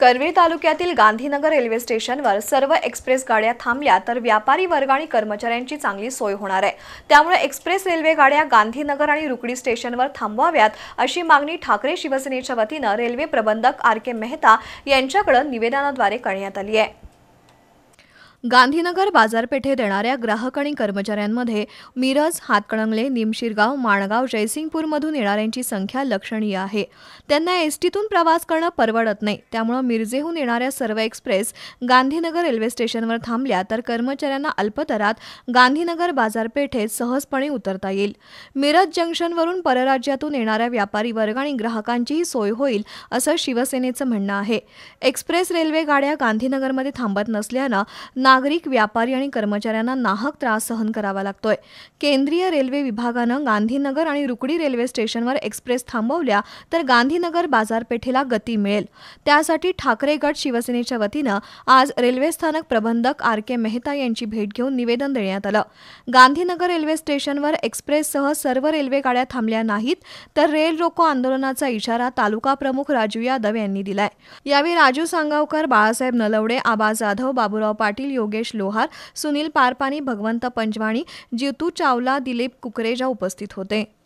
करवे तालुक्यातील गांधीनगर रेल्वे स्टेशनवर सर्व एक्सप्रेस गाड्या थांबल्या तर व्यापारी वर्ग आणि कर्मचाऱ्यांची चांगली सोय होणार आहे त्यामुळे एक्सप्रेस रेल्वे गाड्या गांधीनगर आणि रुकडी स्टेशनवर थांबवाव्यात अशी मागणी ठाकरे शिवसेनेच्या वतीनं रेल्वे प्रबंधक आर के मेहता यांच्याकडे निवेदनाद्वारे करण्यात आली आहे गांधीनगर बाजारपेठेत येणाऱ्या ग्राहक आणि कर्मचाऱ्यांमध्ये मिरज हातकणंगले निमशिरगाव माणगाव जयसिंगपूरमधून येणाऱ्यांची संख्या लक्षणीय आहे त्यांना एसटीतून प्रवास करणं परवडत नाही त्यामुळे मिरजेहून येणाऱ्या सर्व एक्सप्रेस गांधीनगर रेल्वे स्टेशनवर थांबल्या तर कर्मचाऱ्यांना अल्पदरात गांधीनगर बाजारपेठेत सहजपणे उतरता येईल मिरज जंक्शनवरून परराज्यातून येणाऱ्या व्यापारी वर्ग आणि ग्राहकांचीही सोय होईल असं शिवसेनेचं म्हणणं आहे एक्सप्रेस रेल्वे गाड्या गांधीनगरमध्ये थांबत नसल्यानं नागरिक व्यापारी आणि कर्मचाऱ्यांना नाहक त्रास सहन करावा लागतोय केंद्रीय रेल्वे विभागानं गांधीनगर आणि रुकडी रेल्वे स्टेशनवर एक्सप्रेस थांबवल्या तर गांधीनगर बाजारपेठेला गती मिळेल त्यासाठी ठाकरे गट शिवसेनेच्या वतीनं आज रेल्वे स्थानक प्रबंधक आर के मेहता यांची भेट घेऊन निवेदन देण्यात आलं गांधीनगर रेल्वे स्टेशनवर एक्सप्रेससह सर्व रेल्वे गाड्या थांबल्या नाहीत तर रेल रोको आंदोलनाचा इशारा तालुका प्रमुख राजू यादव यांनी दिलाय यावेळी राजू सांगावकर बाळासाहेब नलवडे आबा जाधव बाबुराव पाटील योगेश लोहार सुनील पारपानी भगवंत पंजवाणी जितू चावला दिलीप कुकरेजा उपस्थित होते